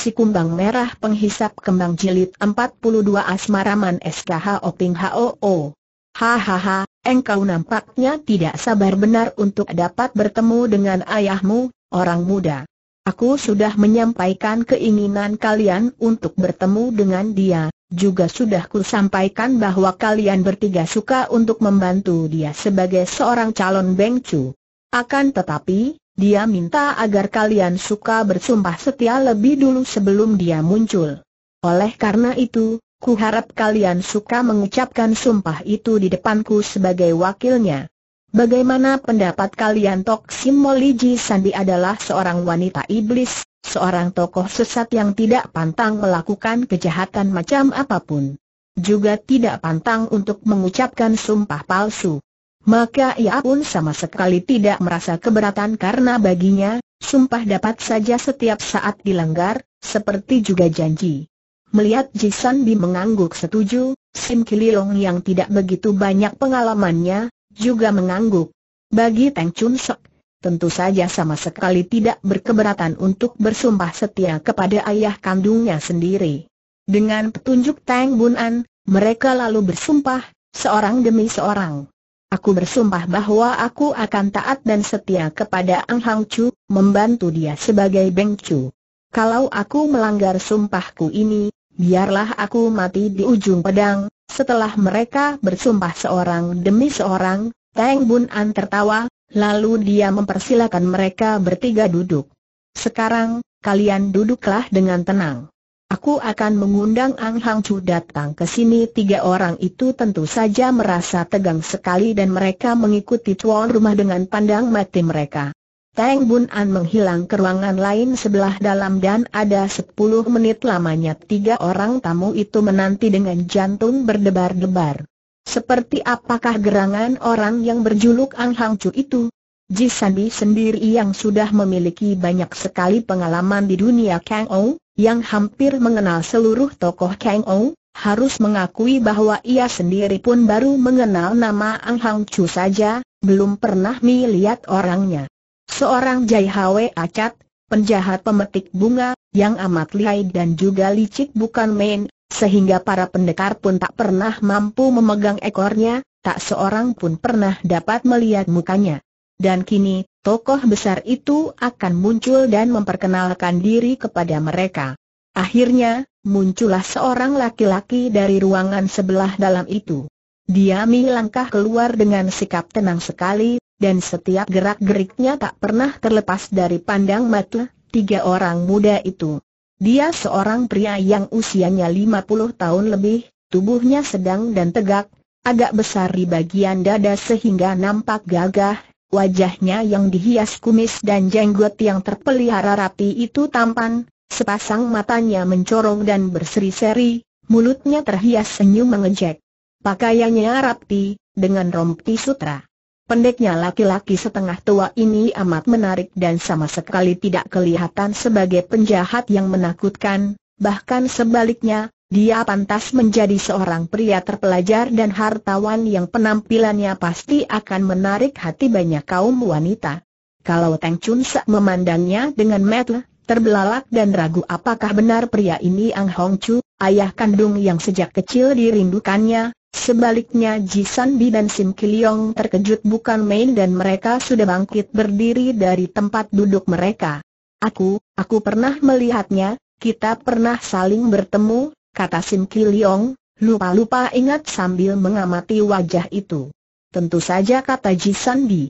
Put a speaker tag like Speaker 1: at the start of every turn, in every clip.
Speaker 1: Si Kumbang Merah Penghisap Kembang Jilid 42 Asmaraman SKH Oping HOO. Hahaha, engkau nampaknya tidak sabar benar untuk dapat bertemu dengan ayahmu, orang muda. Aku sudah menyampaikan keinginan kalian untuk bertemu dengan dia, juga sudah ku sampaikan bahwa kalian bertiga suka untuk membantu dia sebagai seorang calon bengcu. Akan tetapi, dia minta agar kalian suka bersumpah setia lebih dulu sebelum dia muncul. Oleh karena itu, ku harap kalian suka mengucapkan sumpah itu di depanku sebagai wakilnya. Bagaimana pendapat kalian Tok Simoliji Sandi adalah seorang wanita iblis, seorang tokoh sesat yang tidak pantang melakukan kejahatan macam apapun. Juga tidak pantang untuk mengucapkan sumpah palsu maka ia pun sama sekali tidak merasa keberatan karena baginya, sumpah dapat saja setiap saat dilanggar, seperti juga janji. Melihat Jisan Bi mengangguk setuju, Sim Kililong yang tidak begitu banyak pengalamannya, juga mengangguk. Bagi Teng Chun Sok, tentu saja sama sekali tidak berkeberatan untuk bersumpah setia kepada ayah kandungnya sendiri. Dengan petunjuk Teng Bunan, mereka lalu bersumpah, seorang demi seorang. Aku bersumpah bahwa aku akan taat dan setia kepada Ang Hang Chu, membantu dia sebagai Beng Chu. Kalau aku melanggar sumpahku ini, biarlah aku mati di ujung pedang. Setelah mereka bersumpah seorang demi seorang, Teng Bun An tertawa, lalu dia mempersilakan mereka bertiga duduk. Sekarang, kalian duduklah dengan tenang. Aku akan mengundang Ang Hang Chu datang ke sini Tiga orang itu tentu saja merasa tegang sekali dan mereka mengikuti tuan rumah dengan pandang mati mereka Tang Bun An menghilang ke ruangan lain sebelah dalam dan ada sepuluh menit lamanya tiga orang tamu itu menanti dengan jantung berdebar-debar. Seperti apakah gerangan orang yang berjuluk Ang Hang Chu itu? Ji Sandi sendiri yang sudah memiliki banyak sekali pengalaman di dunia Kang Ong? yang hampir mengenal seluruh tokoh Kang Ou, harus mengakui bahwa ia sendiri pun baru mengenal nama Ang Hang Chu saja, belum pernah melihat orangnya. Seorang Jai Hwe Acat, penjahat pemetik bunga, yang amat lihai dan juga licik bukan main, sehingga para pendekar pun tak pernah mampu memegang ekornya, tak seorang pun pernah dapat melihat mukanya dan kini, tokoh besar itu akan muncul dan memperkenalkan diri kepada mereka. Akhirnya, muncullah seorang laki-laki dari ruangan sebelah dalam itu. Dia melangkah keluar dengan sikap tenang sekali, dan setiap gerak-geriknya tak pernah terlepas dari pandang mata tiga orang muda itu. Dia seorang pria yang usianya 50 tahun lebih, tubuhnya sedang dan tegak, agak besar di bagian dada sehingga nampak gagah, Wajahnya yang dihias kumis dan jenggot yang terpelihara rapi itu tampan, sepasang matanya mencorong dan berseri-seri, mulutnya terhias senyum mengejek. Pakaiannya rapi, dengan rompi sutra. Pendeknya laki-laki setengah tua ini amat menarik dan sama sekali tidak kelihatan sebagai penjahat yang menakutkan, bahkan sebaliknya, dia pantas menjadi seorang pria terpelajar dan hartawan yang penampilannya pasti akan menarik hati banyak kaum wanita. Kalau Teng Chun Sa memandangnya dengan metel, terbelalak dan ragu apakah benar pria ini Ang Hong Chu, ayah kandung yang sejak kecil dirindukannya, sebaliknya Ji San Bi dan Sim Kiliong terkejut bukan main dan mereka sudah bangkit berdiri dari tempat duduk mereka. Aku, aku pernah melihatnya, kita pernah saling bertemu, kata Sim Kiliong, lupa-lupa ingat sambil mengamati wajah itu. Tentu saja kata Ji Sandi.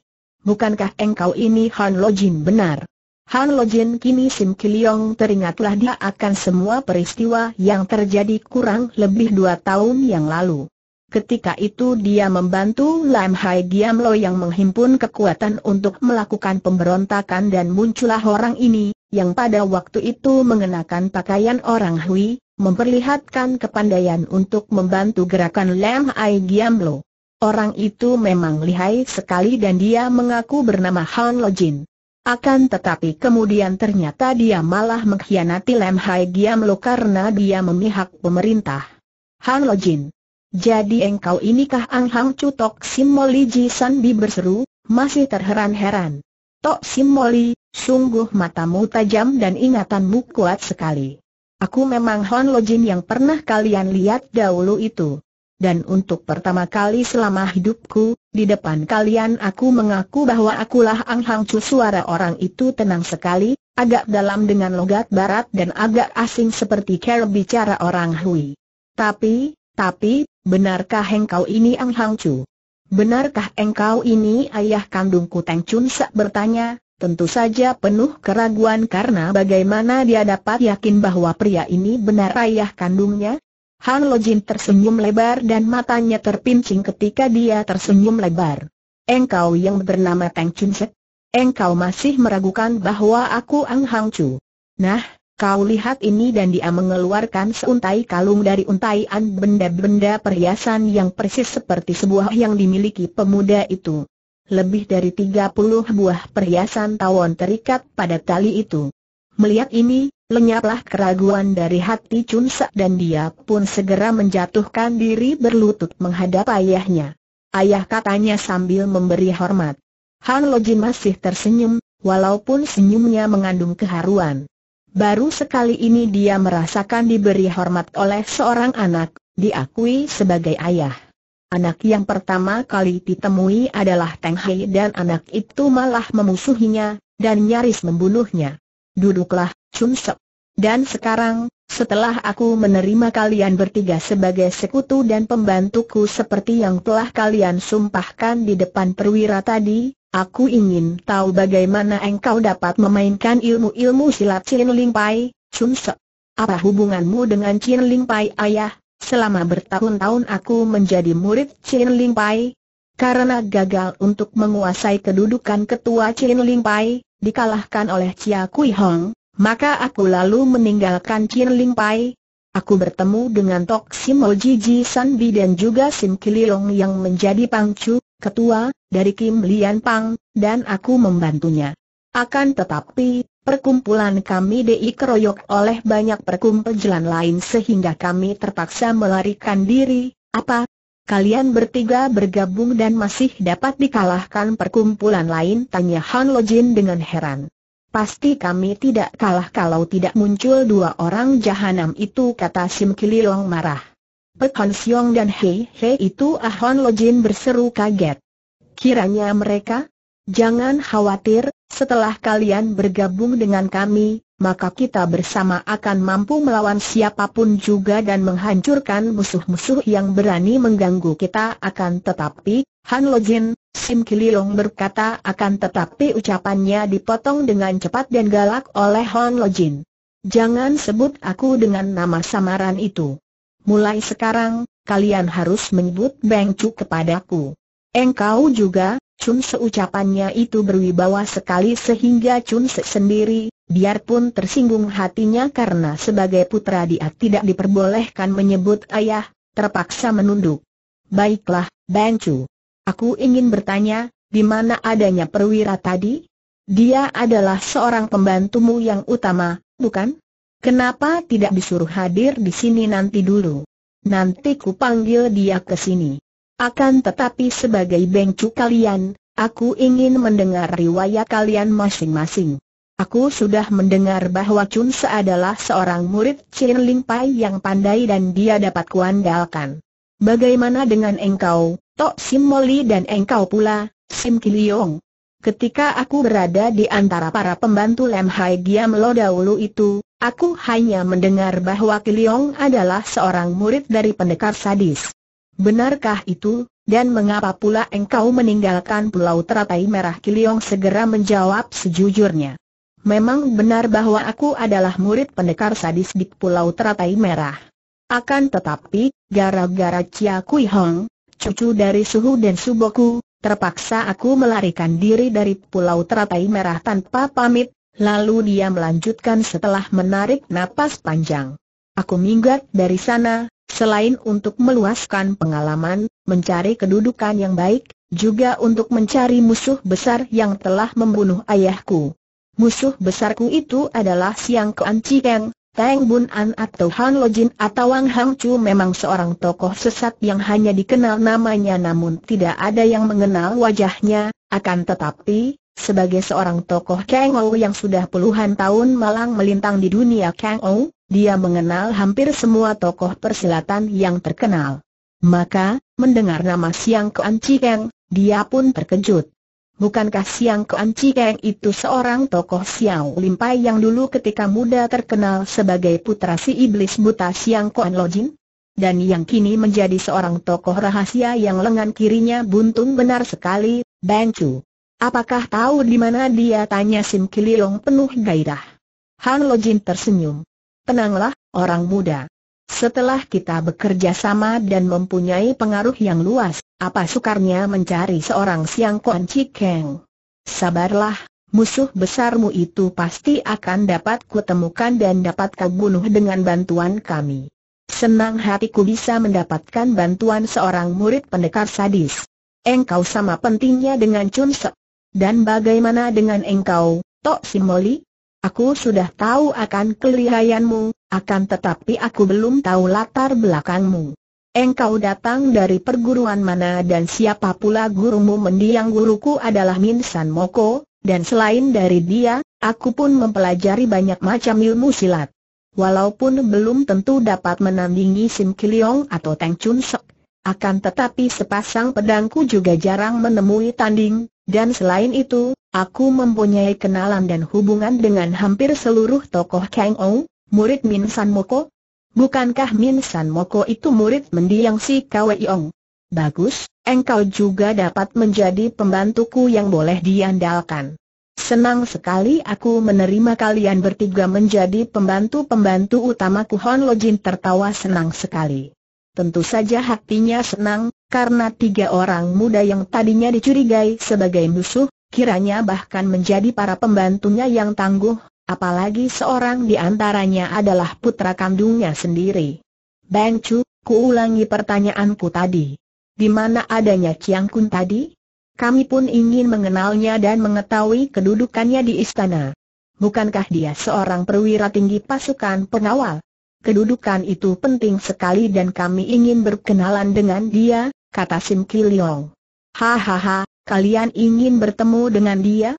Speaker 1: Bukankah engkau ini Han Lojin benar? Han Lojin kini Sim Kiliong teringatlah dia akan semua peristiwa yang terjadi kurang lebih dua tahun yang lalu. Ketika itu dia membantu Lam Hai Giam Lo yang menghimpun kekuatan untuk melakukan pemberontakan dan muncullah orang ini, yang pada waktu itu mengenakan pakaian orang Hui, memperlihatkan kepandaian untuk membantu gerakan Lam Ai Giamlo. Orang itu memang lihai sekali dan dia mengaku bernama Han Lojin. Akan tetapi kemudian ternyata dia malah mengkhianati Lam Hai Giamlo karena dia memihak pemerintah. Han Lojin. Jadi engkau inikah Ang Hang Cutok Simmoli Ji Bi berseru, masih terheran-heran. Tok Simmoli, sungguh matamu tajam dan ingatanmu kuat sekali. Aku memang Hon Lojin yang pernah kalian lihat dahulu itu. Dan untuk pertama kali selama hidupku, di depan kalian aku mengaku bahwa akulah Ang Hang Chu suara orang itu tenang sekali, agak dalam dengan logat barat dan agak asing seperti cara bicara orang Hui. Tapi, tapi, benarkah engkau ini Ang Hang Chu? Benarkah engkau ini ayah kandungku Teng Chun Sak bertanya, Tentu saja penuh keraguan karena bagaimana dia dapat yakin bahwa pria ini benar ayah kandungnya? Han Lojin tersenyum lebar dan matanya terpincing ketika dia tersenyum lebar. Engkau yang bernama Tang Chun Sek? Engkau masih meragukan bahwa aku Ang Hang Chu? Nah, kau lihat ini dan dia mengeluarkan seuntai kalung dari untaian benda-benda perhiasan yang persis seperti sebuah yang dimiliki pemuda itu lebih dari 30 buah perhiasan tawon terikat pada tali itu. Melihat ini, lenyaplah keraguan dari hati Chun Sak dan dia pun segera menjatuhkan diri berlutut menghadap ayahnya. Ayah katanya sambil memberi hormat. Han Lojin masih tersenyum, walaupun senyumnya mengandung keharuan. Baru sekali ini dia merasakan diberi hormat oleh seorang anak, diakui sebagai ayah. Anak yang pertama kali ditemui adalah Teng Hei dan anak itu malah memusuhinya, dan nyaris membunuhnya. Duduklah, Chun Sep. Dan sekarang, setelah aku menerima kalian bertiga sebagai sekutu dan pembantuku seperti yang telah kalian sumpahkan di depan perwira tadi, aku ingin tahu bagaimana engkau dapat memainkan ilmu-ilmu silat Chin Ling Pai, Chun Apa hubunganmu dengan Chin Ling Pai ayah? Selama bertahun-tahun aku menjadi murid Chin Ling Pai. Karena gagal untuk menguasai kedudukan ketua Chin Ling Pai, dikalahkan oleh Chia Kui Hong, maka aku lalu meninggalkan Chin Ling Pai. Aku bertemu dengan Tok Sim Ji Sanbi dan juga Sim Kililong yang menjadi pangcu, ketua, dari Kim Lian Pang, dan aku membantunya. Akan tetapi, Perkumpulan kami dikeroyok oleh banyak perkumpulan lain sehingga kami terpaksa melarikan diri, apa? Kalian bertiga bergabung dan masih dapat dikalahkan perkumpulan lain? Tanya Han Lojin dengan heran. Pasti kami tidak kalah kalau tidak muncul dua orang jahanam itu kata Sim Kililong marah. Pek Han Siong dan Hei Hei itu Ah, Ahon Lojin berseru kaget. Kiranya mereka, Jangan khawatir, setelah kalian bergabung dengan kami, maka kita bersama akan mampu melawan siapapun juga dan menghancurkan musuh-musuh yang berani mengganggu kita akan tetapi, Han Lojin, Sim Kililong berkata akan tetapi ucapannya dipotong dengan cepat dan galak oleh Han Lojin. Jangan sebut aku dengan nama samaran itu. Mulai sekarang, kalian harus menyebut Beng Cu kepadaku. Engkau juga, Chun Seucapannya itu berwibawa sekali sehingga Chun Se sendiri, biarpun tersinggung hatinya karena sebagai putra dia tidak diperbolehkan menyebut ayah, terpaksa menunduk. Baiklah, Bang Chu. Aku ingin bertanya, di mana adanya perwira tadi? Dia adalah seorang pembantumu yang utama, bukan? Kenapa tidak disuruh hadir di sini nanti dulu? Nanti ku panggil dia ke sini. Akan tetapi sebagai bengcu kalian, aku ingin mendengar riwayat kalian masing-masing. Aku sudah mendengar bahwa Chun Se adalah seorang murid Chin Ling Pai yang pandai dan dia dapat kuandalkan. Bagaimana dengan engkau, Tok Sim Moli dan engkau pula, Sim Kiliong? Ketika aku berada di antara para pembantu Lem Hai Giam Lo dahulu itu, aku hanya mendengar bahwa Kiliong adalah seorang murid dari pendekar sadis. Benarkah itu? Dan mengapa pula engkau meninggalkan Pulau Teratai Merah Kiliong segera menjawab sejujurnya? Memang benar bahwa aku adalah murid pendekar sadis di Pulau Teratai Merah. Akan tetapi, gara-gara Chia Kui Hong, cucu dari Suhu dan Suboku, terpaksa aku melarikan diri dari Pulau Teratai Merah tanpa pamit, lalu dia melanjutkan setelah menarik napas panjang. Aku minggat dari sana, Selain untuk meluaskan pengalaman, mencari kedudukan yang baik, juga untuk mencari musuh besar yang telah membunuh ayahku. Musuh besarku itu adalah Siang Kuan Cikeng, Teng Bun An atau Han Lo Jin atau Wang Hang Chu memang seorang tokoh sesat yang hanya dikenal namanya namun tidak ada yang mengenal wajahnya, akan tetapi, sebagai seorang tokoh Kang Ou yang sudah puluhan tahun malang melintang di dunia Kang Ou, dia mengenal hampir semua tokoh persilatan yang terkenal. Maka, mendengar nama Siang Kuan Cikeng, dia pun terkejut. Bukankah Siang Kuan Cikeng itu seorang tokoh Xiao Limpai yang dulu ketika muda terkenal sebagai putra si iblis buta Siang Kuan Lojin? Dan yang kini menjadi seorang tokoh rahasia yang lengan kirinya buntung benar sekali, Bang Chu. Apakah tahu di mana dia tanya Sim Kililong penuh gairah. Han Lojin tersenyum. Tenanglah, orang muda. Setelah kita bekerja sama dan mempunyai pengaruh yang luas, apa sukarnya mencari seorang siang Kuan Cikeng? Sabarlah, musuh besarmu itu pasti akan dapat kutemukan dan dapat kau bunuh dengan bantuan kami. Senang hatiku bisa mendapatkan bantuan seorang murid pendekar sadis. Engkau sama pentingnya dengan Chun dan bagaimana dengan engkau, Tok Simoli? Aku sudah tahu akan kelihayanmu, akan tetapi aku belum tahu latar belakangmu. Engkau datang dari perguruan mana dan siapa pula gurumu mendiang guruku adalah Min San Moko, dan selain dari dia, aku pun mempelajari banyak macam ilmu silat. Walaupun belum tentu dapat menandingi Sim Kiliong atau Teng Chun Sek, akan tetapi sepasang pedangku juga jarang menemui tanding, dan selain itu, aku mempunyai kenalan dan hubungan dengan hampir seluruh tokoh Kang Ou, murid Min San Moko. Bukankah Min San Moko itu murid mendiang si Kwei Ong? Bagus, engkau juga dapat menjadi pembantuku yang boleh diandalkan. Senang sekali aku menerima kalian bertiga menjadi pembantu-pembantu utamaku Hon Jin tertawa senang sekali. Tentu saja hatinya senang, karena tiga orang muda yang tadinya dicurigai sebagai musuh, kiranya bahkan menjadi para pembantunya yang tangguh, apalagi seorang di antaranya adalah putra kandungnya sendiri. Bang Chu, ku ulangi pertanyaanku tadi. Di mana adanya Chiang Kun tadi? Kami pun ingin mengenalnya dan mengetahui kedudukannya di istana. Bukankah dia seorang perwira tinggi pasukan pengawal? Kedudukan itu penting sekali dan kami ingin berkenalan dengan dia, kata Sim Kiliong. Hahaha, kalian ingin bertemu dengan dia?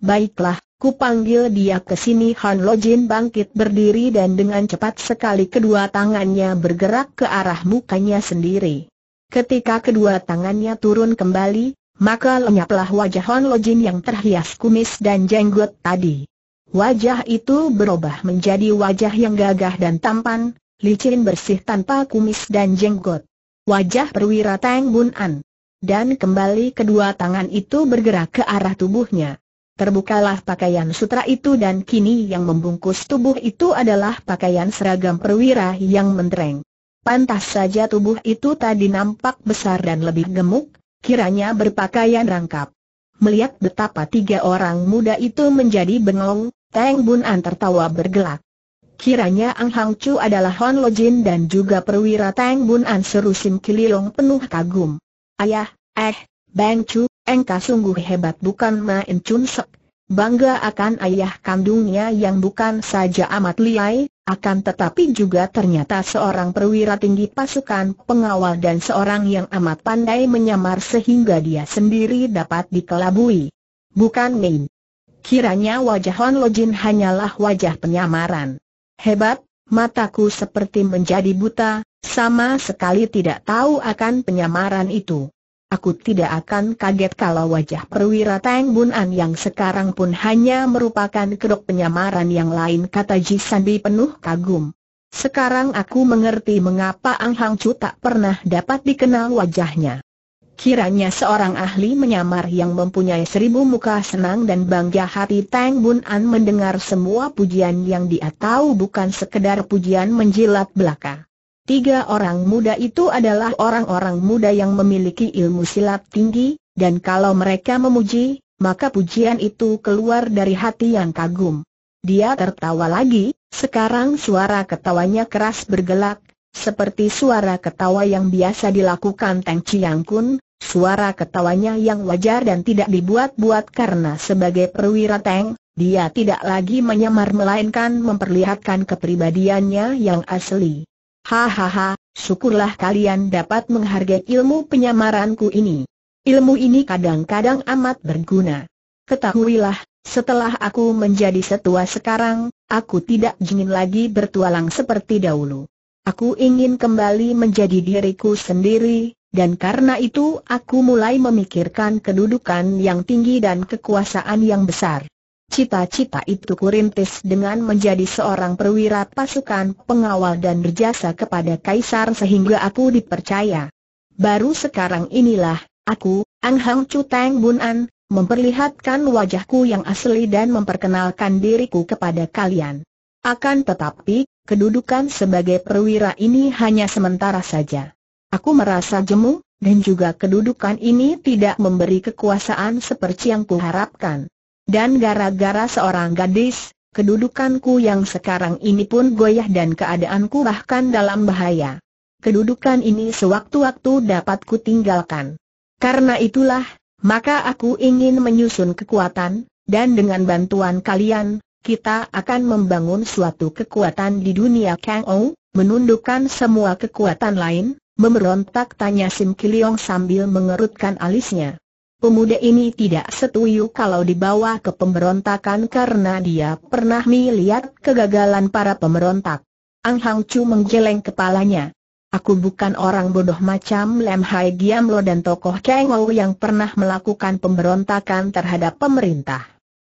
Speaker 1: Baiklah, ku panggil dia ke sini Han Lojin bangkit berdiri dan dengan cepat sekali kedua tangannya bergerak ke arah mukanya sendiri. Ketika kedua tangannya turun kembali, maka lenyaplah wajah Han Lojin yang terhias kumis dan jenggot tadi. Wajah itu berubah menjadi wajah yang gagah dan tampan, licin bersih tanpa kumis dan jenggot wajah perwira Tang Bun An. Dan kembali kedua tangan itu bergerak ke arah tubuhnya. Terbukalah pakaian sutra itu dan kini yang membungkus tubuh itu adalah pakaian seragam perwira yang mentereng. Pantas saja tubuh itu tadi nampak besar dan lebih gemuk, kiranya berpakaian rangkap. Melihat betapa tiga orang muda itu menjadi bengong, Teng Bun An tertawa bergelak. Kiranya Ang Hang Chu adalah Hon Lo Jin dan juga perwira Tang Bun An seru Sim Kililong penuh kagum. Ayah, eh, Bang Chu, engkau sungguh hebat bukan main Chun Sek. Bangga akan ayah kandungnya yang bukan saja amat liai, akan tetapi juga ternyata seorang perwira tinggi pasukan pengawal dan seorang yang amat pandai menyamar sehingga dia sendiri dapat dikelabui. Bukan main. Kiranya wajah Hon Lo Jin hanyalah wajah penyamaran. Hebat, mataku seperti menjadi buta, sama sekali tidak tahu akan penyamaran itu. Aku tidak akan kaget kalau wajah perwira Tang Bun An yang sekarang pun hanya merupakan kedok penyamaran yang lain kata Ji Sandi penuh kagum. Sekarang aku mengerti mengapa Ang Hang Chu tak pernah dapat dikenal wajahnya. Kiranya seorang ahli menyamar yang mempunyai seribu muka senang dan bangga hati Tang Bun An mendengar semua pujian yang dia tahu bukan sekedar pujian menjilat belaka. Tiga orang muda itu adalah orang-orang muda yang memiliki ilmu silat tinggi, dan kalau mereka memuji, maka pujian itu keluar dari hati yang kagum. Dia tertawa lagi, sekarang suara ketawanya keras bergelak, seperti suara ketawa yang biasa dilakukan Tang Chiang Kun, Suara ketawanya yang wajar dan tidak dibuat-buat karena sebagai perwira tank, dia tidak lagi menyamar melainkan memperlihatkan kepribadiannya yang asli. Hahaha, syukurlah kalian dapat menghargai ilmu penyamaranku ini. Ilmu ini kadang-kadang amat berguna. Ketahuilah, setelah aku menjadi setua sekarang, aku tidak ingin lagi bertualang seperti dahulu. Aku ingin kembali menjadi diriku sendiri, dan karena itu aku mulai memikirkan kedudukan yang tinggi dan kekuasaan yang besar. Cita-cita itu kurintis dengan menjadi seorang perwira pasukan pengawal dan berjasa kepada Kaisar sehingga aku dipercaya. Baru sekarang inilah, aku, Ang Hang Chu Teng Bun An, memperlihatkan wajahku yang asli dan memperkenalkan diriku kepada kalian. Akan tetapi, kedudukan sebagai perwira ini hanya sementara saja. Aku merasa jemu, dan juga kedudukan ini tidak memberi kekuasaan seperti yang kuharapkan. Dan gara-gara seorang gadis, kedudukanku yang sekarang ini pun goyah dan keadaanku bahkan dalam bahaya. Kedudukan ini sewaktu-waktu dapat kutinggalkan. Karena itulah, maka aku ingin menyusun kekuatan, dan dengan bantuan kalian, kita akan membangun suatu kekuatan di dunia Kang Ou, menundukkan semua kekuatan lain, Memberontak tanya Sim Kiliong sambil mengerutkan alisnya. Pemuda ini tidak setuju kalau dibawa ke pemberontakan karena dia pernah melihat kegagalan para pemberontak. Ang Hang Chu menggeleng kepalanya. Aku bukan orang bodoh macam Lem Hai Giam Lo dan tokoh Kang Ou yang pernah melakukan pemberontakan terhadap pemerintah.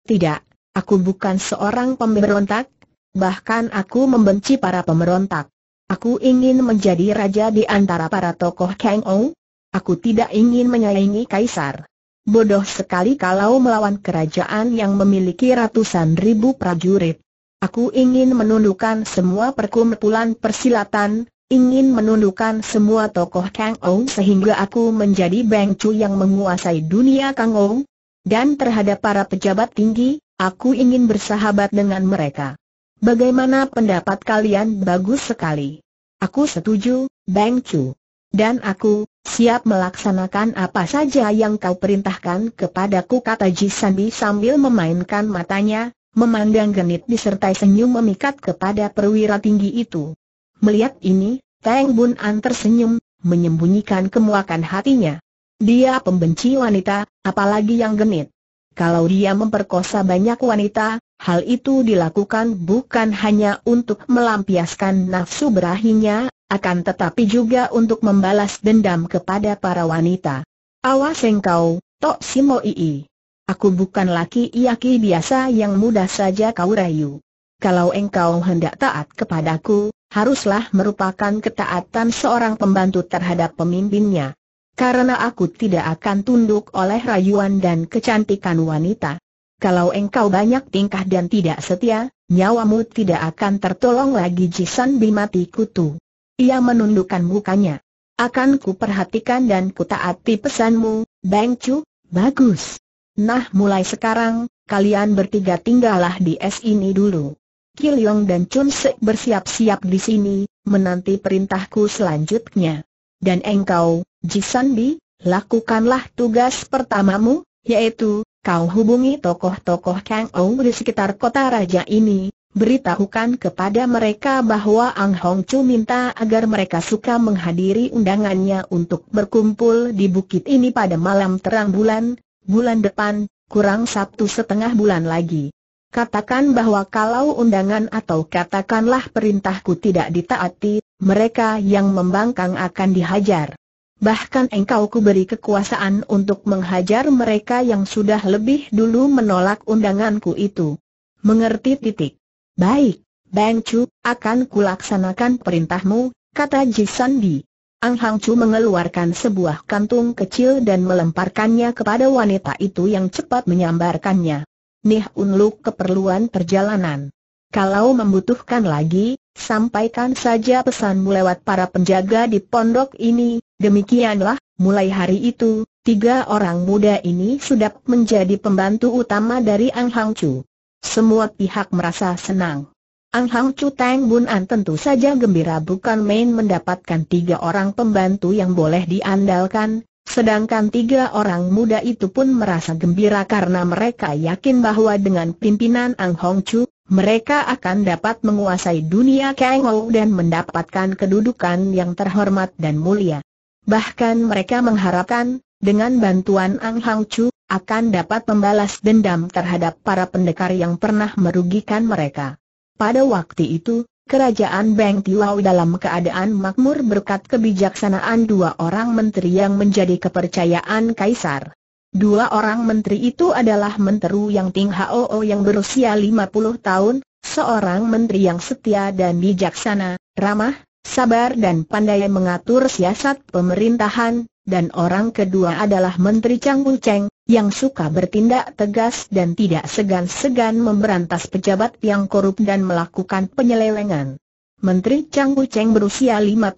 Speaker 1: Tidak, aku bukan seorang pemberontak, bahkan aku membenci para pemberontak. Aku ingin menjadi raja di antara para tokoh Kang Ou. Aku tidak ingin menyaingi kaisar. Bodoh sekali kalau melawan kerajaan yang memiliki ratusan ribu prajurit. Aku ingin menundukkan semua perkumpulan persilatan, ingin menundukkan semua tokoh Kang Ou sehingga aku menjadi Beng Chu yang menguasai dunia Kang Ou. Dan terhadap para pejabat tinggi, aku ingin bersahabat dengan mereka. Bagaimana pendapat kalian bagus sekali? Aku setuju, Bang Chu. Dan aku, siap melaksanakan apa saja yang kau perintahkan kepadaku kata Jisandi sambil memainkan matanya, memandang genit disertai senyum memikat kepada perwira tinggi itu. Melihat ini, Tang Bun An tersenyum, menyembunyikan kemuakan hatinya. Dia pembenci wanita, apalagi yang genit. Kalau dia memperkosa banyak wanita, Hal itu dilakukan bukan hanya untuk melampiaskan nafsu berahinya, akan tetapi juga untuk membalas dendam kepada para wanita. Awas engkau, Tok Simo Ii. Aku bukan laki-laki biasa yang mudah saja kau rayu. Kalau engkau hendak taat kepadaku, haruslah merupakan ketaatan seorang pembantu terhadap pemimpinnya. Karena aku tidak akan tunduk oleh rayuan dan kecantikan wanita. Kalau engkau banyak tingkah dan tidak setia, nyawamu tidak akan tertolong lagi Jisan Bimati Kutu. Ia menundukkan mukanya. Akan ku perhatikan dan ku taati pesanmu, Bang Chu, bagus. Nah mulai sekarang, kalian bertiga tinggallah di es ini dulu. Kilyong dan Chun Sek bersiap-siap di sini, menanti perintahku selanjutnya. Dan engkau, Jisanbi, lakukanlah tugas pertamamu, yaitu Kau hubungi tokoh-tokoh Kang Ou di sekitar kota raja ini, beritahukan kepada mereka bahwa Ang Hong Chu minta agar mereka suka menghadiri undangannya untuk berkumpul di bukit ini pada malam terang bulan, bulan depan, kurang Sabtu setengah bulan lagi. Katakan bahwa kalau undangan atau katakanlah perintahku tidak ditaati, mereka yang membangkang akan dihajar bahkan engkau kuberi kekuasaan untuk menghajar mereka yang sudah lebih dulu menolak undanganku itu. Mengerti titik. Baik, Bang Chu, akan kulaksanakan perintahmu, kata Jisan Di. Ang Hang Chu mengeluarkan sebuah kantung kecil dan melemparkannya kepada wanita itu yang cepat menyambarkannya. Nih Unluk keperluan perjalanan. Kalau membutuhkan lagi, sampaikan saja pesanmu lewat para penjaga di pondok ini, Demikianlah, mulai hari itu, tiga orang muda ini sudah menjadi pembantu utama dari Ang Hang Chu. Semua pihak merasa senang. Ang Hang Chu Tang Bun An tentu saja gembira bukan main mendapatkan tiga orang pembantu yang boleh diandalkan, sedangkan tiga orang muda itu pun merasa gembira karena mereka yakin bahwa dengan pimpinan Ang Hong Chu, mereka akan dapat menguasai dunia Kang dan mendapatkan kedudukan yang terhormat dan mulia. Bahkan mereka mengharapkan, dengan bantuan Ang Hang Chu, akan dapat membalas dendam terhadap para pendekar yang pernah merugikan mereka. Pada waktu itu, kerajaan Beng Tilau dalam keadaan makmur berkat kebijaksanaan dua orang menteri yang menjadi kepercayaan kaisar. Dua orang menteri itu adalah menteru yang Ting Hao yang berusia 50 tahun, seorang menteri yang setia dan bijaksana, ramah, sabar dan pandai mengatur siasat pemerintahan, dan orang kedua adalah Menteri Chang Wu Cheng, yang suka bertindak tegas dan tidak segan-segan memberantas pejabat yang korup dan melakukan penyelewengan. Menteri Chang Wu Cheng berusia 53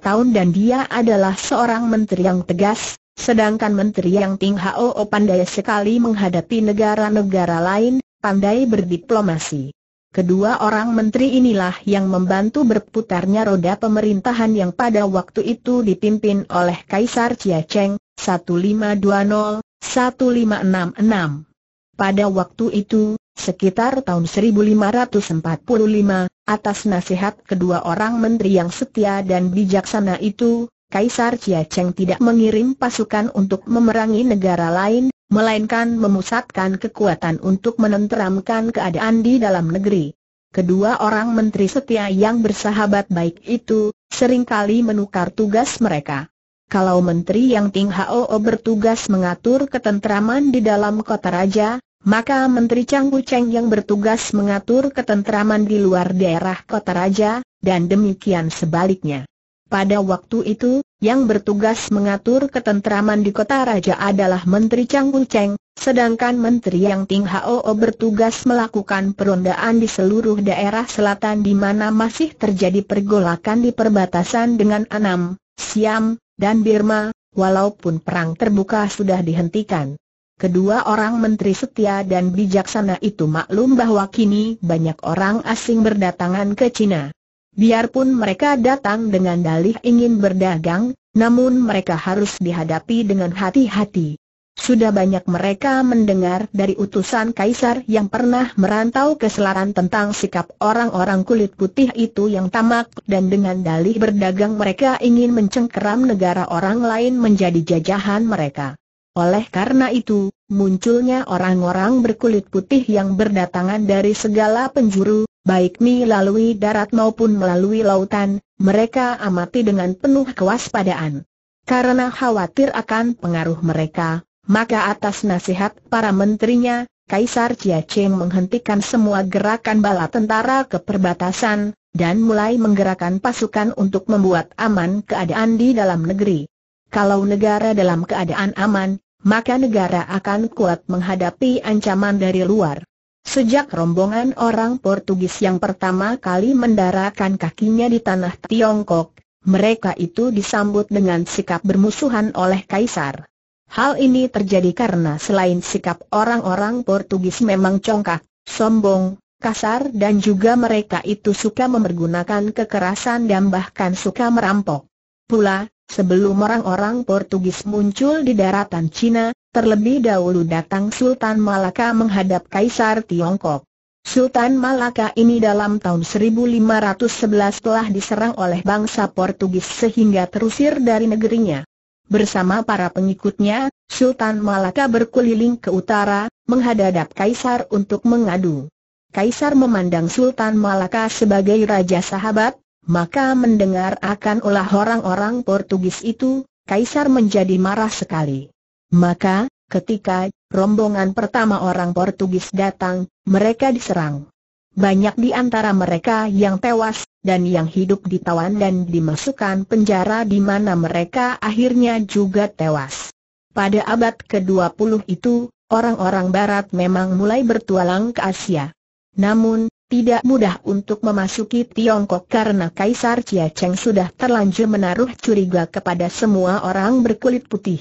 Speaker 1: tahun dan dia adalah seorang menteri yang tegas, sedangkan Menteri Yang Ting Hao pandai sekali menghadapi negara-negara lain, pandai berdiplomasi. Kedua orang menteri inilah yang membantu berputarnya roda pemerintahan yang pada waktu itu dipimpin oleh Kaisar Chia Cheng, 1520-1566. Pada waktu itu, sekitar tahun 1545, atas nasihat kedua orang menteri yang setia dan bijaksana itu, Kaisar Chia Cheng tidak mengirim pasukan untuk memerangi negara lain, melainkan memusatkan kekuatan untuk menenteramkan keadaan di dalam negeri. Kedua orang menteri setia yang bersahabat baik itu, seringkali menukar tugas mereka. Kalau menteri yang Ting Hao bertugas mengatur ketentraman di dalam kota raja, maka menteri Chang Cheng yang bertugas mengatur ketentraman di luar daerah kota raja, dan demikian sebaliknya. Pada waktu itu, yang bertugas mengatur ketentraman di kota raja adalah Menteri Chang Cheng, sedangkan Menteri Yang Ting Hao bertugas melakukan perondaan di seluruh daerah selatan di mana masih terjadi pergolakan di perbatasan dengan Anam, Siam, dan Birma, walaupun perang terbuka sudah dihentikan. Kedua orang menteri setia dan bijaksana itu maklum bahwa kini banyak orang asing berdatangan ke Cina. Biarpun mereka datang dengan dalih ingin berdagang, namun mereka harus dihadapi dengan hati-hati. Sudah banyak mereka mendengar dari utusan kaisar yang pernah merantau ke selatan tentang sikap orang-orang kulit putih itu yang tamak dan dengan dalih berdagang mereka ingin mencengkeram negara orang lain menjadi jajahan mereka. Oleh karena itu, munculnya orang-orang berkulit putih yang berdatangan dari segala penjuru, baik melalui darat maupun melalui lautan, mereka amati dengan penuh kewaspadaan. Karena khawatir akan pengaruh mereka, maka atas nasihat para menterinya, Kaisar Chia Cheng menghentikan semua gerakan bala tentara ke perbatasan, dan mulai menggerakkan pasukan untuk membuat aman keadaan di dalam negeri. Kalau negara dalam keadaan aman, maka negara akan kuat menghadapi ancaman dari luar. Sejak rombongan orang Portugis yang pertama kali mendaratkan kakinya di tanah Tiongkok, mereka itu disambut dengan sikap bermusuhan oleh Kaisar. Hal ini terjadi karena selain sikap orang-orang Portugis memang congkak, sombong, kasar dan juga mereka itu suka mempergunakan kekerasan dan bahkan suka merampok. Pula, Sebelum orang-orang Portugis muncul di daratan Cina, terlebih dahulu datang Sultan Malaka menghadap Kaisar Tiongkok. Sultan Malaka ini dalam tahun 1511 telah diserang oleh bangsa Portugis sehingga terusir dari negerinya. Bersama para pengikutnya, Sultan Malaka berkeliling ke utara, menghadap Kaisar untuk mengadu. Kaisar memandang Sultan Malaka sebagai raja sahabat, maka mendengar akan ulah orang-orang Portugis itu, Kaisar menjadi marah sekali. Maka, ketika rombongan pertama orang Portugis datang, mereka diserang. Banyak di antara mereka yang tewas, dan yang hidup ditawan dan dimasukkan penjara di mana mereka akhirnya juga tewas. Pada abad ke-20 itu, orang-orang barat memang mulai bertualang ke Asia. Namun, tidak mudah untuk memasuki Tiongkok karena Kaisar Chia Cheng sudah terlanjur menaruh curiga kepada semua orang berkulit putih.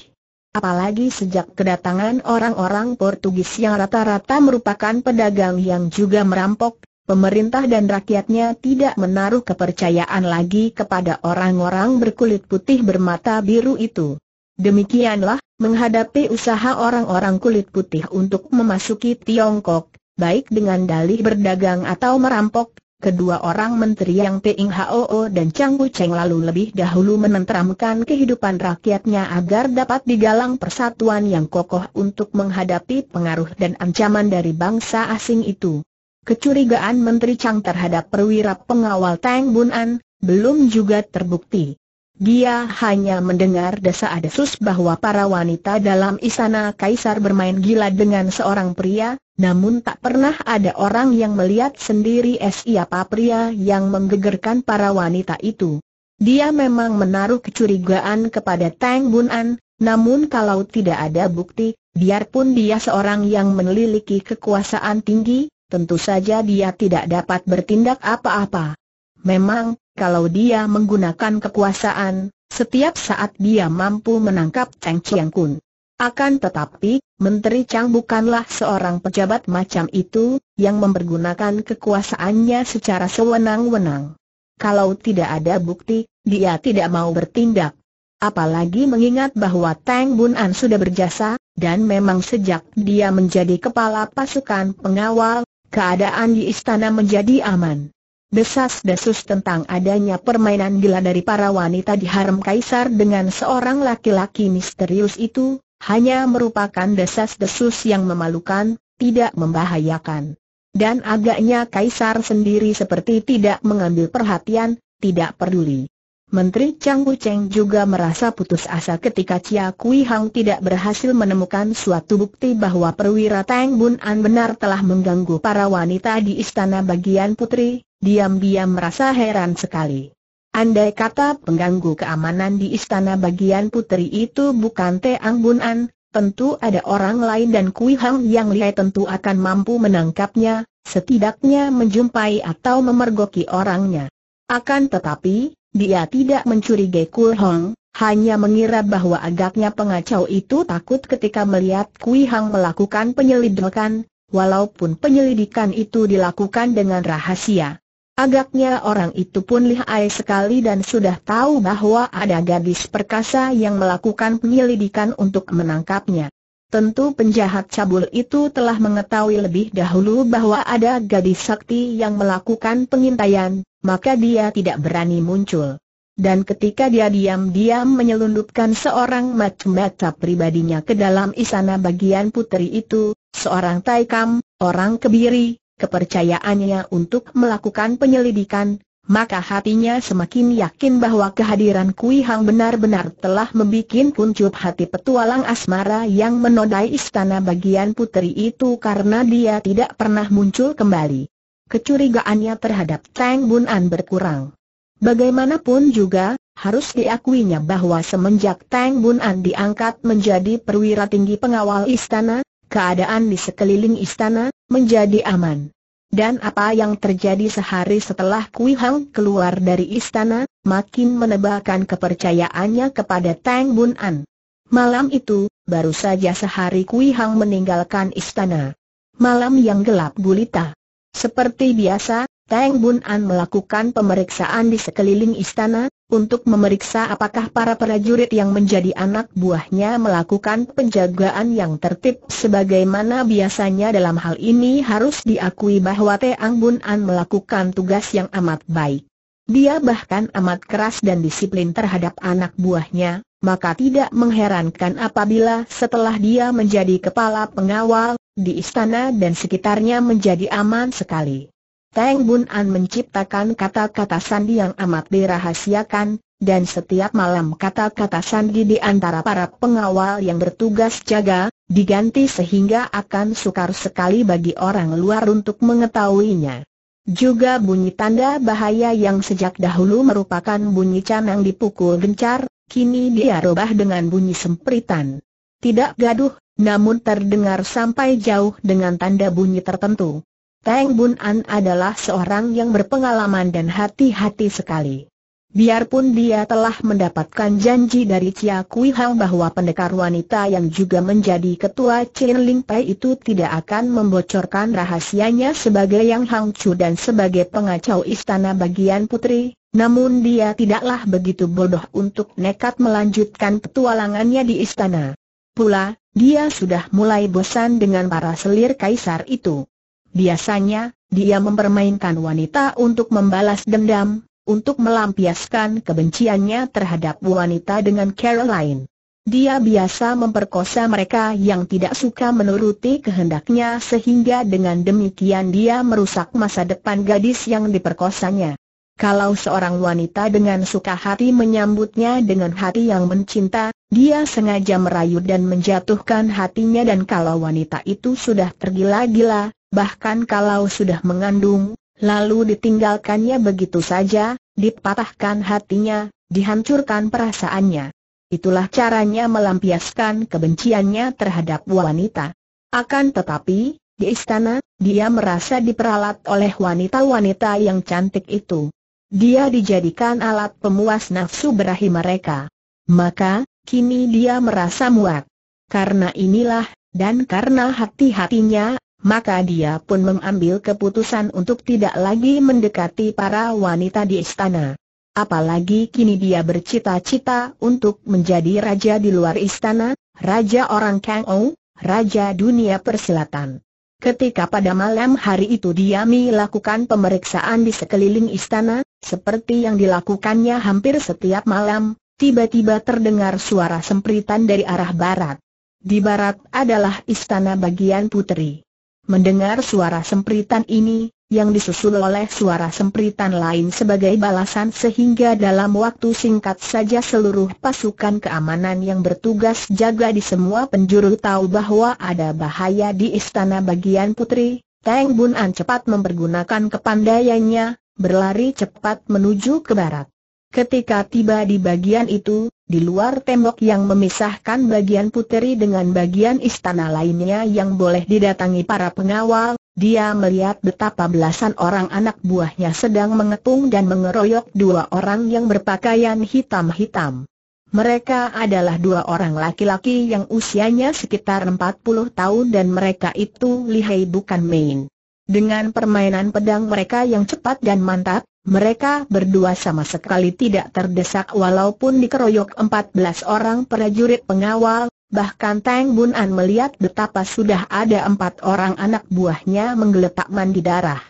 Speaker 1: Apalagi sejak kedatangan orang-orang Portugis yang rata-rata merupakan pedagang yang juga merampok, pemerintah dan rakyatnya tidak menaruh kepercayaan lagi kepada orang-orang berkulit putih bermata biru itu. Demikianlah, menghadapi usaha orang-orang kulit putih untuk memasuki Tiongkok, baik dengan dalih berdagang atau merampok, Kedua orang menteri yang Ping Hao dan Chang Cheng lalu lebih dahulu menenteramkan kehidupan rakyatnya agar dapat digalang persatuan yang kokoh untuk menghadapi pengaruh dan ancaman dari bangsa asing itu. Kecurigaan Menteri Chang terhadap perwira pengawal Tang Bunan belum juga terbukti. Dia hanya mendengar desa adesus bahwa para wanita dalam istana kaisar bermain gila dengan seorang pria, namun tak pernah ada orang yang melihat sendiri siapa pria yang menggegerkan para wanita itu. Dia memang menaruh kecurigaan kepada Tang Bun An, namun kalau tidak ada bukti, biarpun dia seorang yang memiliki kekuasaan tinggi, tentu saja dia tidak dapat bertindak apa-apa. Memang, kalau dia menggunakan kekuasaan, setiap saat dia mampu menangkap Cheng Chiang Kun. Akan tetapi, Menteri Chang bukanlah seorang pejabat macam itu, yang mempergunakan kekuasaannya secara sewenang-wenang. Kalau tidak ada bukti, dia tidak mau bertindak. Apalagi mengingat bahwa Tang Bun An sudah berjasa, dan memang sejak dia menjadi kepala pasukan pengawal, keadaan di istana menjadi aman. Desas-desus tentang adanya permainan gila dari para wanita di harem kaisar dengan seorang laki-laki misterius itu, hanya merupakan desas-desus yang memalukan, tidak membahayakan. Dan agaknya kaisar sendiri seperti tidak mengambil perhatian, tidak peduli. Menteri Chang Wucheng juga merasa putus asa ketika Chia Kui Hang tidak berhasil menemukan suatu bukti bahwa perwira Tang Bun An benar telah mengganggu para wanita di istana bagian putri, diam-diam merasa heran sekali. Andai kata pengganggu keamanan di istana bagian putri itu bukan Teang An, tentu ada orang lain dan Kui Hang yang lihai tentu akan mampu menangkapnya, setidaknya menjumpai atau memergoki orangnya. Akan tetapi, dia tidak mencurigai Kui Hang, hanya mengira bahwa agaknya pengacau itu takut ketika melihat Kui Hang melakukan penyelidikan, walaupun penyelidikan itu dilakukan dengan rahasia. Agaknya orang itu pun lihai sekali dan sudah tahu bahwa ada gadis perkasa yang melakukan penyelidikan untuk menangkapnya. Tentu penjahat cabul itu telah mengetahui lebih dahulu bahwa ada gadis sakti yang melakukan pengintaian, maka dia tidak berani muncul. Dan ketika dia diam-diam menyelundupkan seorang macam-macam pribadinya ke dalam istana bagian putri itu, seorang Taikam, orang kebiri, kepercayaannya untuk melakukan penyelidikan, maka hatinya semakin yakin bahwa kehadiran Kui Hang benar-benar telah membuat puncup hati petualang asmara yang menodai istana bagian putri itu karena dia tidak pernah muncul kembali. Kecurigaannya terhadap Tang Bun An berkurang. Bagaimanapun juga, harus diakuinya bahwa semenjak Tang Bun An diangkat menjadi perwira tinggi pengawal istana, keadaan di sekeliling istana, menjadi aman. Dan apa yang terjadi sehari setelah Kui Hang keluar dari istana, makin menebalkan kepercayaannya kepada Tang Bun An. Malam itu, baru saja sehari Kui Hang meninggalkan istana. Malam yang gelap gulita. Seperti biasa, Tang Bun An melakukan pemeriksaan di sekeliling istana, untuk memeriksa apakah para prajurit yang menjadi anak buahnya melakukan penjagaan yang tertib sebagaimana biasanya dalam hal ini harus diakui bahwa Teang Bun An melakukan tugas yang amat baik. Dia bahkan amat keras dan disiplin terhadap anak buahnya, maka tidak mengherankan apabila setelah dia menjadi kepala pengawal, di istana dan sekitarnya menjadi aman sekali. Tang Bun An menciptakan kata-kata sandi yang amat dirahasiakan, dan setiap malam kata-kata sandi di antara para pengawal yang bertugas jaga, diganti sehingga akan sukar sekali bagi orang luar untuk mengetahuinya. Juga bunyi tanda bahaya yang sejak dahulu merupakan bunyi canang dipukul gencar, kini dia rubah dengan bunyi sempritan. Tidak gaduh, namun terdengar sampai jauh dengan tanda bunyi tertentu. Tang Bun An adalah seorang yang berpengalaman dan hati-hati sekali. Biarpun dia telah mendapatkan janji dari Chia Kui Hang bahwa pendekar wanita yang juga menjadi ketua Chin Ling Pai itu tidak akan membocorkan rahasianya sebagai Yang Hang Chu dan sebagai pengacau istana bagian putri, namun dia tidaklah begitu bodoh untuk nekat melanjutkan petualangannya di istana. Pula, dia sudah mulai bosan dengan para selir kaisar itu. Biasanya, dia mempermainkan wanita untuk membalas dendam, untuk melampiaskan kebenciannya terhadap wanita dengan Caroline. Dia biasa memperkosa mereka yang tidak suka menuruti kehendaknya sehingga dengan demikian dia merusak masa depan gadis yang diperkosanya. Kalau seorang wanita dengan suka hati menyambutnya dengan hati yang mencinta, dia sengaja merayu dan menjatuhkan hatinya dan kalau wanita itu sudah tergila-gila, bahkan kalau sudah mengandung, lalu ditinggalkannya begitu saja, dipatahkan hatinya, dihancurkan perasaannya. Itulah caranya melampiaskan kebenciannya terhadap wanita. Akan tetapi, di istana, dia merasa diperalat oleh wanita-wanita yang cantik itu. Dia dijadikan alat pemuas nafsu berahi mereka. Maka, kini dia merasa muak. Karena inilah, dan karena hati-hatinya maka dia pun mengambil keputusan untuk tidak lagi mendekati para wanita di istana. Apalagi kini dia bercita-cita untuk menjadi raja di luar istana, raja orang Kang Ou, raja dunia persilatan. Ketika pada malam hari itu dia melakukan pemeriksaan di sekeliling istana, seperti yang dilakukannya hampir setiap malam, tiba-tiba terdengar suara sempritan dari arah barat. Di barat adalah istana bagian putri. Mendengar suara sempritan ini, yang disusul oleh suara sempritan lain sebagai balasan sehingga dalam waktu singkat saja seluruh pasukan keamanan yang bertugas jaga di semua penjuru tahu bahwa ada bahaya di istana bagian putri, Teng Bun An cepat mempergunakan kepandaiannya, berlari cepat menuju ke barat. Ketika tiba di bagian itu, di luar tembok yang memisahkan bagian puteri dengan bagian istana lainnya yang boleh didatangi para pengawal, dia melihat betapa belasan orang anak buahnya sedang mengepung dan mengeroyok dua orang yang berpakaian hitam-hitam. Mereka adalah dua orang laki-laki yang usianya sekitar 40 tahun dan mereka itu lihai bukan main. Dengan permainan pedang mereka yang cepat dan mantap, mereka berdua sama sekali tidak terdesak walaupun dikeroyok 14 orang prajurit pengawal, bahkan Tang Bun An melihat betapa sudah ada empat orang anak buahnya menggeletak mandi darah.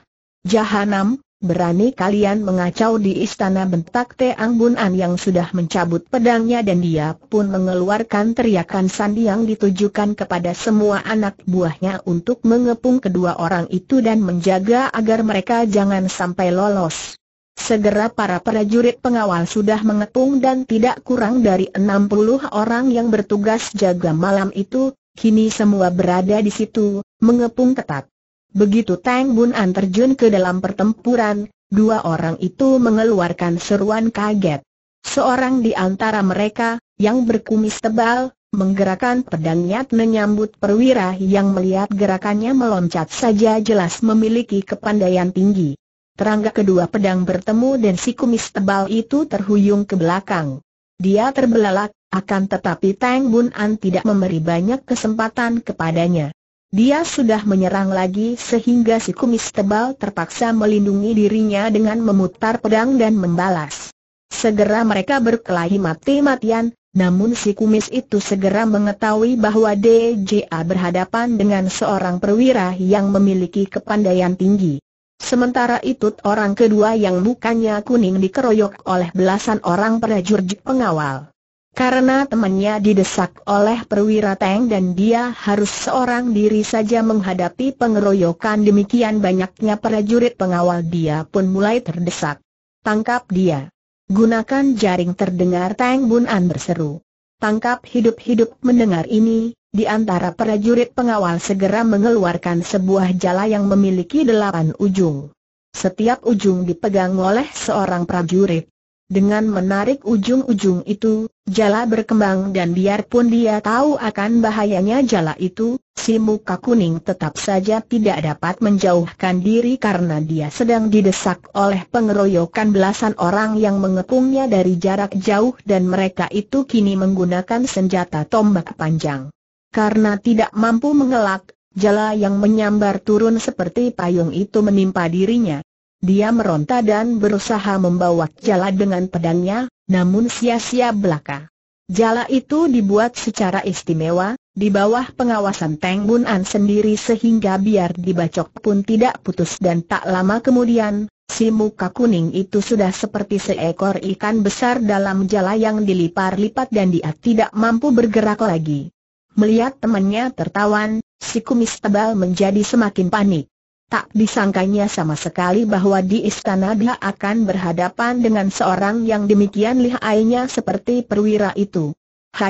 Speaker 1: Jahanam, berani kalian mengacau di istana bentak Tang Bun An yang sudah mencabut pedangnya dan dia pun mengeluarkan teriakan sandi yang ditujukan kepada semua anak buahnya untuk mengepung kedua orang itu dan menjaga agar mereka jangan sampai lolos. Segera para prajurit pengawal sudah mengepung dan tidak kurang dari 60 orang yang bertugas jaga malam itu, kini semua berada di situ, mengepung ketat. Begitu Tang Bun An terjun ke dalam pertempuran, dua orang itu mengeluarkan seruan kaget. Seorang di antara mereka, yang berkumis tebal, menggerakkan pedangnya menyambut perwira yang melihat gerakannya meloncat saja jelas memiliki kepandaian tinggi. Terangga kedua pedang bertemu dan si kumis tebal itu terhuyung ke belakang. Dia terbelalak, akan tetapi Tang Bun An tidak memberi banyak kesempatan kepadanya. Dia sudah menyerang lagi sehingga si kumis tebal terpaksa melindungi dirinya dengan memutar pedang dan membalas. Segera mereka berkelahi mati-matian, namun si kumis itu segera mengetahui bahwa DJA berhadapan dengan seorang perwira yang memiliki kepandaian tinggi. Sementara itu orang kedua yang mukanya kuning dikeroyok oleh belasan orang prajurit pengawal. Karena temannya didesak oleh perwira tank dan dia harus seorang diri saja menghadapi pengeroyokan demikian banyaknya prajurit pengawal dia pun mulai terdesak. Tangkap dia. Gunakan jaring terdengar Bun An berseru. Tangkap hidup-hidup mendengar ini, di antara prajurit pengawal segera mengeluarkan sebuah jala yang memiliki delapan ujung. Setiap ujung dipegang oleh seorang prajurit. Dengan menarik ujung-ujung itu, jala berkembang dan biarpun dia tahu akan bahayanya jala itu, si muka kuning tetap saja tidak dapat menjauhkan diri karena dia sedang didesak oleh pengeroyokan belasan orang yang mengepungnya dari jarak jauh dan mereka itu kini menggunakan senjata tombak panjang karena tidak mampu mengelak, jala yang menyambar turun seperti payung itu menimpa dirinya. Dia meronta dan berusaha membawa jala dengan pedangnya, namun sia-sia belaka. Jala itu dibuat secara istimewa, di bawah pengawasan Teng Bun An sendiri sehingga biar dibacok pun tidak putus dan tak lama kemudian, si muka kuning itu sudah seperti seekor ikan besar dalam jala yang dilipar-lipat dan dia tidak mampu bergerak lagi. Melihat temannya tertawan, si kumis tebal menjadi semakin panik. Tak disangkanya sama sekali bahwa di istana dia akan berhadapan dengan seorang yang demikian lihainya seperti perwira itu.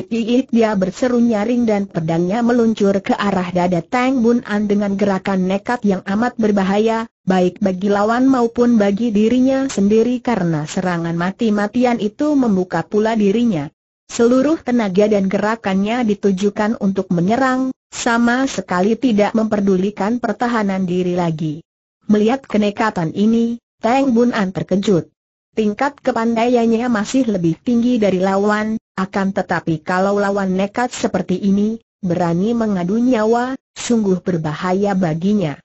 Speaker 1: it dia berseru nyaring dan pedangnya meluncur ke arah dada Tang Bun An dengan gerakan nekat yang amat berbahaya, baik bagi lawan maupun bagi dirinya sendiri karena serangan mati-matian itu membuka pula dirinya. Seluruh tenaga dan gerakannya ditujukan untuk menyerang, sama sekali tidak memperdulikan pertahanan diri lagi. Melihat kenekatan ini, Teng Bun An terkejut. Tingkat kepandaiannya masih lebih tinggi dari lawan, akan tetapi kalau lawan nekat seperti ini, berani mengadu nyawa, sungguh berbahaya baginya.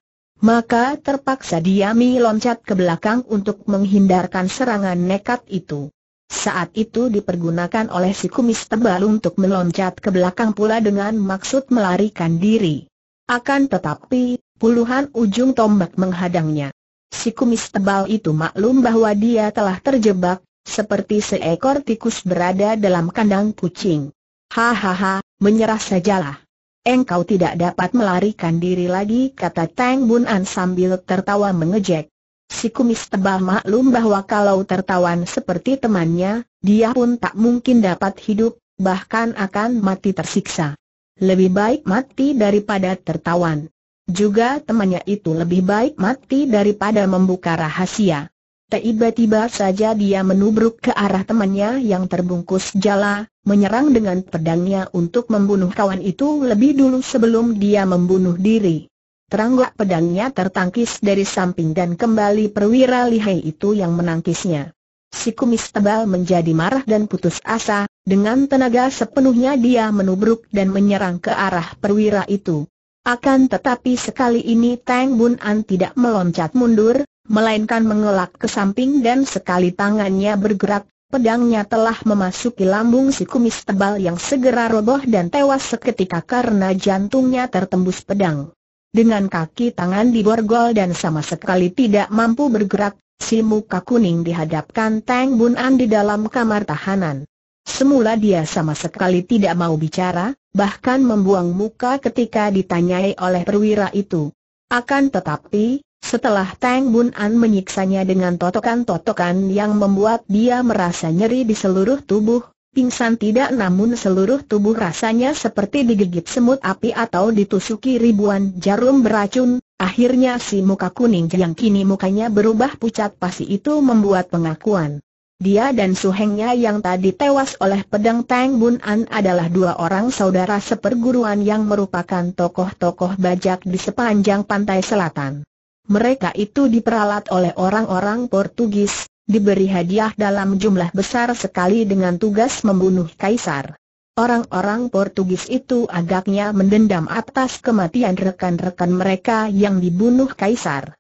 Speaker 1: Maka terpaksa Diami loncat ke belakang untuk menghindarkan serangan nekat itu saat itu dipergunakan oleh si kumis tebal untuk meloncat ke belakang pula dengan maksud melarikan diri. Akan tetapi, puluhan ujung tombak menghadangnya. Si kumis tebal itu maklum bahwa dia telah terjebak, seperti seekor tikus berada dalam kandang kucing. Hahaha, menyerah sajalah. Engkau tidak dapat melarikan diri lagi kata Tang Bun An sambil tertawa mengejek. Si kumis tebal maklum bahwa kalau tertawan seperti temannya, dia pun tak mungkin dapat hidup, bahkan akan mati tersiksa. Lebih baik mati daripada tertawan. Juga temannya itu lebih baik mati daripada membuka rahasia. Tiba-tiba saja dia menubruk ke arah temannya yang terbungkus jala, menyerang dengan pedangnya untuk membunuh kawan itu lebih dulu sebelum dia membunuh diri. Teranggak pedangnya tertangkis dari samping dan kembali perwira lihai itu yang menangkisnya. Si kumis tebal menjadi marah dan putus asa, dengan tenaga sepenuhnya dia menubruk dan menyerang ke arah perwira itu. Akan tetapi sekali ini Tang Bun An tidak meloncat mundur, melainkan mengelak ke samping dan sekali tangannya bergerak, pedangnya telah memasuki lambung si kumis tebal yang segera roboh dan tewas seketika karena jantungnya tertembus pedang. Dengan kaki tangan diborgol dan sama sekali tidak mampu bergerak, si muka kuning dihadapkan Tang Bun An di dalam kamar tahanan. Semula dia sama sekali tidak mau bicara, bahkan membuang muka ketika ditanyai oleh perwira itu. Akan tetapi, setelah Tang Bun An menyiksanya dengan totokan-totokan yang membuat dia merasa nyeri di seluruh tubuh, Pingsan tidak namun seluruh tubuh rasanya seperti digigit semut api atau ditusuki ribuan jarum beracun, akhirnya si muka kuning yang kini mukanya berubah pucat pasti itu membuat pengakuan. Dia dan suhengnya yang tadi tewas oleh pedang Tang Bun An adalah dua orang saudara seperguruan yang merupakan tokoh-tokoh bajak di sepanjang pantai selatan. Mereka itu diperalat oleh orang-orang Portugis, diberi hadiah dalam jumlah besar sekali dengan tugas membunuh kaisar. Orang-orang Portugis itu agaknya mendendam atas kematian rekan-rekan mereka yang dibunuh kaisar.